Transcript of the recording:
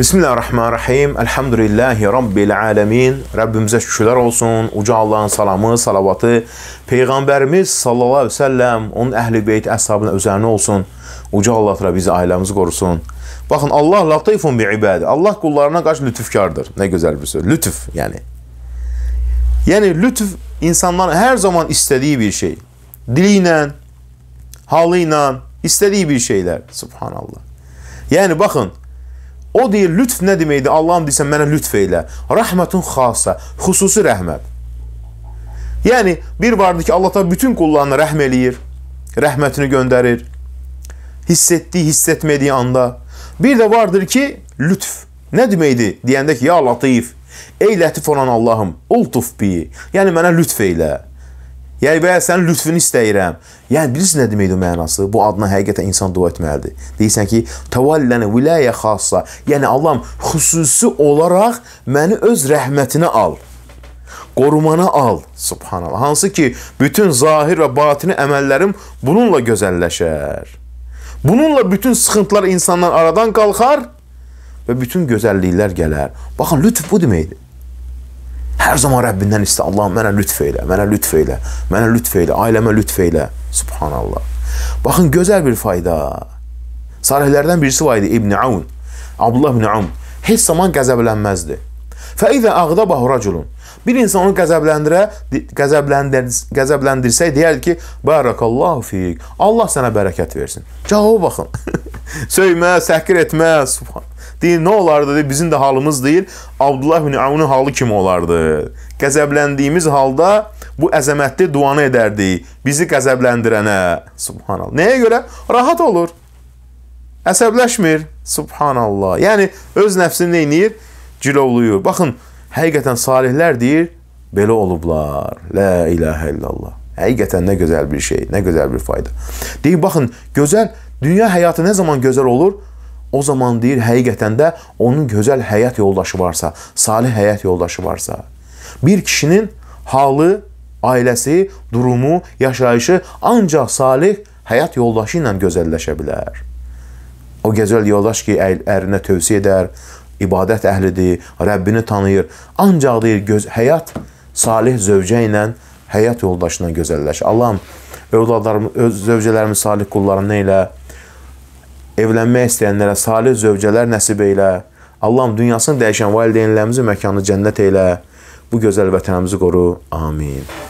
Bismillahirrahmanirrahim. Elhamdülillahi Rabbil alemin. Rəbbimizə şükürlər olsun. Uca Allahın salamı, salavatı, Peyğəmbərimiz sallallahu aleyhi ve sellem, onun əhl-i beyt əshabına üzərinə olsun. Uca Allah təala bizi, ailəmizi qorusun. Baxın, Allah latifun bi ibadə. Allah qullarına qarşı lütufkardır. Nə gözəl bir söz. Lütuf, yəni. Yəni, lütuf insanların hər zaman istədiyi bir şey. Dili ilə, halı ilə, istədiyi bir şeylər. Subhanallah. Yəni, baxın, O deyir, lütf nə deməkdir? Allahım deyirsən, mənə lütf elə. Rəhmətun xasa, xüsusi rəhmət. Yəni, bir vardır ki, Allah da bütün qullarına rəhm eləyir, rəhmətini göndərir, hiss etdiyi, hiss etmədiyi anda. Bir də vardır ki, lütf. Nə deməkdir? Deyəndə ki, ya latif, ey lətif olan Allahım, ultuf bi, yəni mənə lütf elə. Yəni belə sənin lütfünü istəyirəm. Yəni bilirsən nə deməkdir o mənası? Bu adına həqiqətən insan dua etməlidir. Deyirsən ki, "Tavallana vilayə xassa." Yəni Allahım xüsusi olaraq məni öz rəhmətinə al. Qorumana al. Subhanallah. Hansı ki, bütün zahir və batini əməllərim bununla gözəlləşər. Bununla bütün sıxıntılar insandan aradan qalxar və bütün gözəlliklər gələr. Baxın, lütf bu deməkdir. Hər zaman Rəbbindən istə. Allahım mənə lütf elə, mənə lütf elə, mənə lütf elə, ailəmə lütf elə. Subhanallah. Baxın gözəl bir fayda. Salihlərdən birisi var idi İbn Aun. Abdullah ibn Aun heç zaman qəzəblənməzdi. Fə izə ağdabahu raculun. Bir insan onu qəzəbləndirə, qəzəbləndir, qəzəbləndirsə deyərdi ki, barakallahu fik. Allah sənə bərəkət versin. Cavaba baxın. Söymə, səhkir etmə, subhan. Deyir, nə olardı? Deyir, bizim də halımız deyir, Abdullah ibn Avunun halı kimi olardı. Qəzəbləndiyimiz halda bu əzəmətli duanı edərdik. Bizi qəzəbləndirənə, subhanallah. Nəyə görə? Rahat olur. Əsəbləşmir, subhanallah. Yəni, öz nəfsini nə inir? Cilovluyur. Baxın, həqiqətən salihlər deyir, belə olublar. La ilahə illallah. Həqiqətən nə gözəl bir şey, nə gözəl bir fayda. Deyir, baxın, gözəl, dünya həyatı nə zaman gözəl olur? O zaman deyir, həqiqətən də onun gözəl həyat yoldaşı varsa, salih həyat yoldaşı varsa, bir kişinin halı, ailəsi, durumu, yaşayışı ancaq salih həyat yoldaşı ilə gözəlləşə bilər. O gözəl yoldaş ki, ərinə tövsiyə edər, ibadət əhlidir, Rəbbini tanıyır. Ancaq deyir, göz, həyat salih zövcə ilə, həyat yoldaşına gözəlləşir. Allahım, övladlarımı, öz zövcələrimi salih qullarını elə, evlənmək istəyənlərə salih zövcələr nəsib elə. Allahım dünyasını dəyişən valideynlərimizi məkanı cənnət elə. Bu gözəl vətənimizi qoru. Amin.